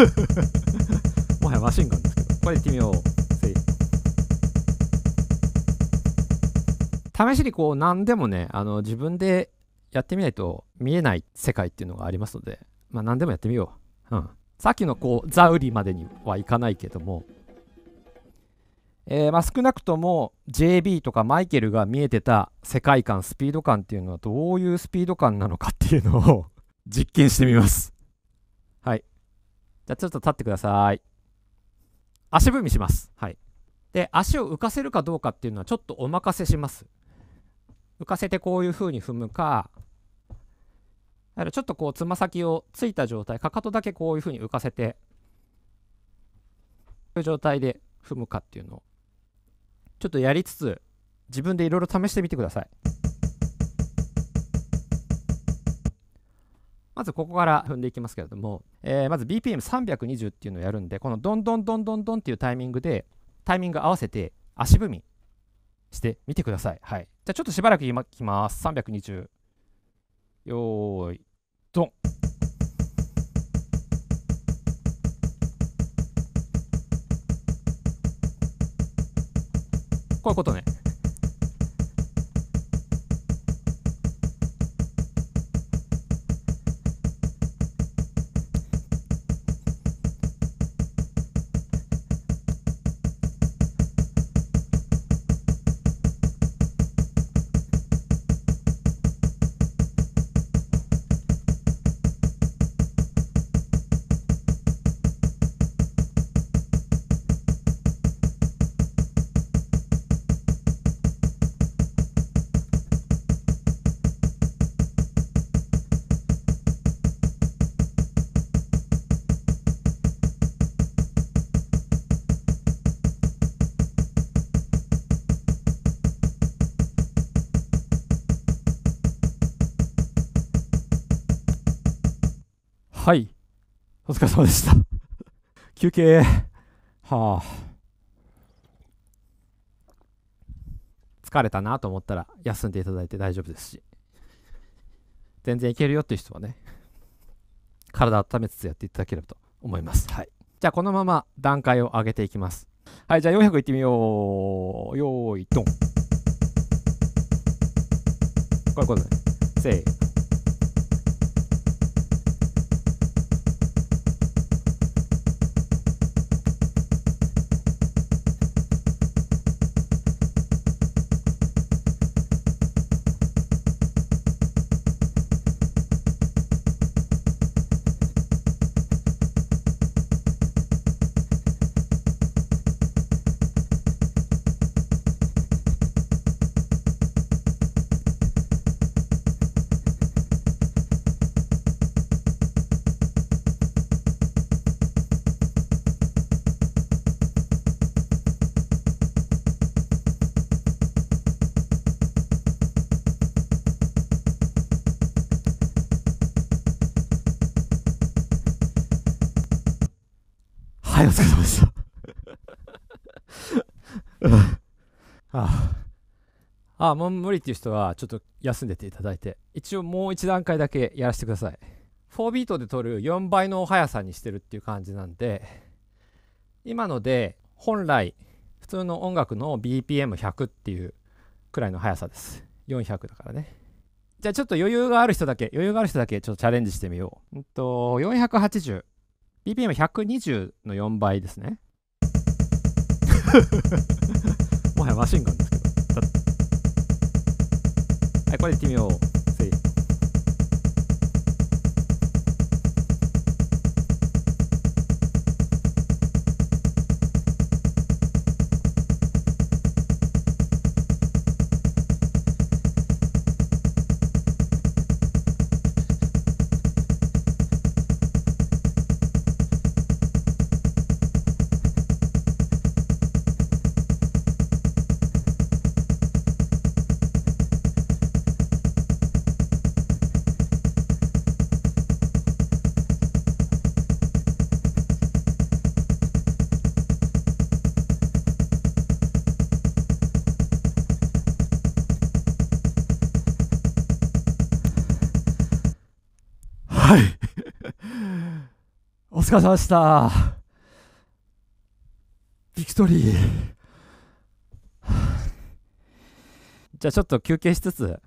もはやマシンガンですけどこれいってみよう試しにこう何でもねあの自分でやってみないと見えない世界っていうのがありますので、まあ、何でもやってみよう、うん、さっきのこうザウリまでにはいかないけども、えー、まあ少なくとも JB とかマイケルが見えてた世界観スピード感っていうのはどういうスピード感なのかっていうのを 実験してみますはいじゃあちょっと立ってください。足踏みします。はい。で、足を浮かせるかどうかっていうのはちょっとお任せします。浮かせてこういう風に踏むか、ちょっとこうつま先をついた状態、かかとだけこういう風に浮かせて、こういう状態で踏むかっていうのを、ちょっとやりつつ、自分でいろいろ試してみてください。まずここから踏んでいきますけれども、えー、まず BPM320 っていうのをやるんで、このどんどんどんどんどんっていうタイミングで、タイミング合わせて足踏みしてみてください。はい。じゃあちょっとしばらくいきます。320。よーい、ドン。こういうことね。はい。お疲れ様でした 休憩。はあ。疲れたなと思ったら休んでいただいて大丈夫ですし。全然いけるよっていう人はね、体温めつつやっていただければと思います。はい。じゃあこのまま段階を上げていきます。はい、じゃあ400いってみよう。よーい、ドン。こういうことね。せー疲れ様でした。あああもう無理っていう人はちょっと休んでていただいて一応もう一段階だけやらせてください4ビートで取る4倍の速さにしてるっていう感じなんで今ので本来普通の音楽の BPM100 っていうくらいの速さです400だからねじゃあちょっと余裕がある人だけ余裕がある人だけちょっとチャレンジしてみよう、うんと480 BPM120 の4倍ですね。もはやマシンガンですけど。はい、これでいってみよう。はい。お疲れ様でした。ビクトリー。じゃあちょっと休憩しつつ、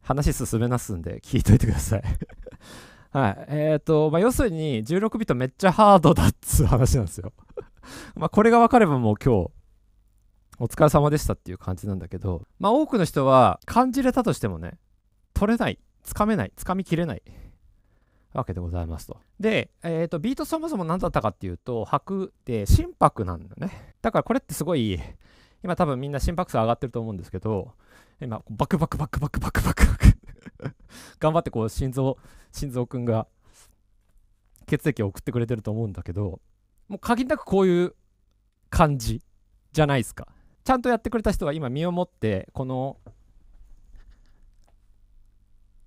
話進めますんで、聞いといてください はい。えっ、ー、と、まあ、要するに、16ビットめっちゃハードだっつう話なんですよ まこれが分かればもう今日、お疲れ様でしたっていう感じなんだけど、まあ、多くの人は感じれたとしてもね、取れない、つかめない、つかみきれないわけでございますと。で、えーと、ビートそもそも何だったかっていうと拍って心拍なんだね。だからこれってすごい今多分みんな心拍数上がってると思うんですけど今バクバクバクバクバクバクバク 頑張ってこう心臓心臓くんが血液を送ってくれてると思うんだけどもう限りなくこういう感じじゃないですか。ちゃんとやってくれた人が今身をもってこの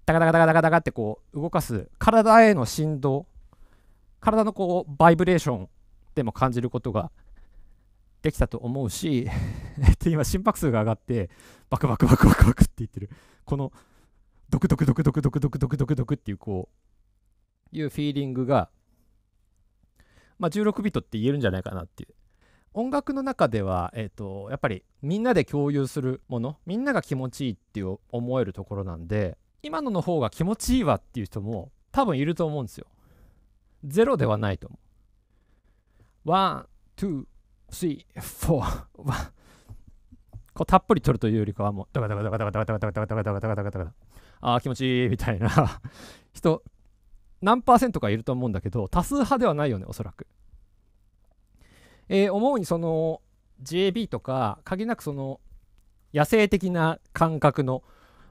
ダカダカダカダカカってこう動かす体への振動体のこうバイブレーションでも感じることができたと思うし 今心拍数が上がってバクバクバクバクバクって言ってるこのドクドクドクドクドクドクドクドクドクっていうこういうフィーリングがまあ16ビートって言えるんじゃないかなっていう音楽の中では、えと、やっぱりみんなで共有するものみんなが気持ちいいって思えるところなんで今のの方が気持ちいいわっていう人も多分いると思うんですよ。ゼロではないと思う。ワン、ツー、スリー、フォー、ワン。こうたっぷり取るというよりかはもう、ダカダカダカダカダカダカダカダカダカダカダカダ。ああ、気持ちいいみたいな人、何パーセントかいると思うんだけど、多数派ではないよね、おそらく。えー、思うにその JB とか、限りなくその野生的な感覚の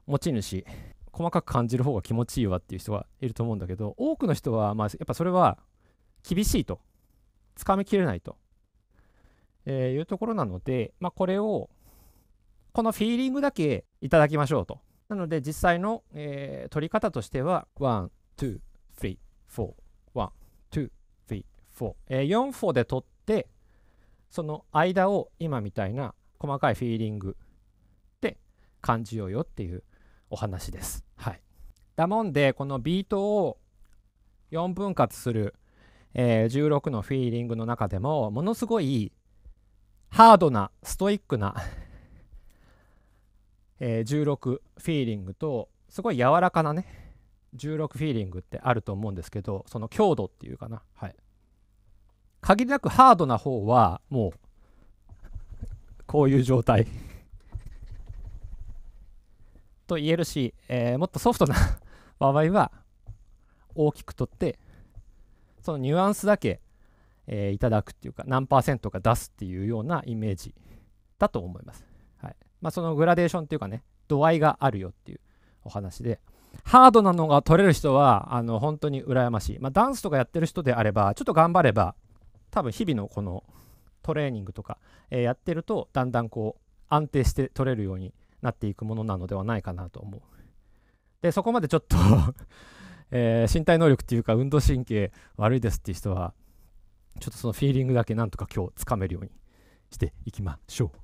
持ち主細かく感じる方が気持ちいいわっていう人がいると思うんだけど多くの人は、まあ、やっぱそれは厳しいとつかみきれないと、えー、いうところなので、まあ、これをこのフィーリングだけいただきましょうとなので実際の、えー、取り方としてはワン・ツー・ー・フォツー・フ4 1フォー、えー、4歩で取ってその間を今みたいな細かいフィーリングで感じようよっていうお話です。はい、だもんでこのビートを4分割する、えー、16のフィーリングの中でもものすごいハードなストイックな えー、16フィーリングとすごい柔らかなね16フィーリングってあると思うんですけどその強度っていうかな、はい、限りなくハードな方はもうこういう状態と言えるし、えー、もっとソフトな 場合は大きくとってそのニュアンスだけ、えー、いただくっていうか何パーセントか出すっていうようなイメージだと思います。はいまあ、そのグラデーションっていうかね度合いがあるよっていうお話でハードなのが取れる人はあの本当に羨ましい、まあ、ダンスとかやってる人であればちょっと頑張れば多分日々のこのトレーニングとか、えー、やってるとだんだんこう安定して取れるようになっていくものなのではないかなと思う。でそこまでちょっと えー、身体能力っていうか運動神経悪いですっていう人はちょっとそのフィーリングだけなんとか今日つかめるようにしていきましょう。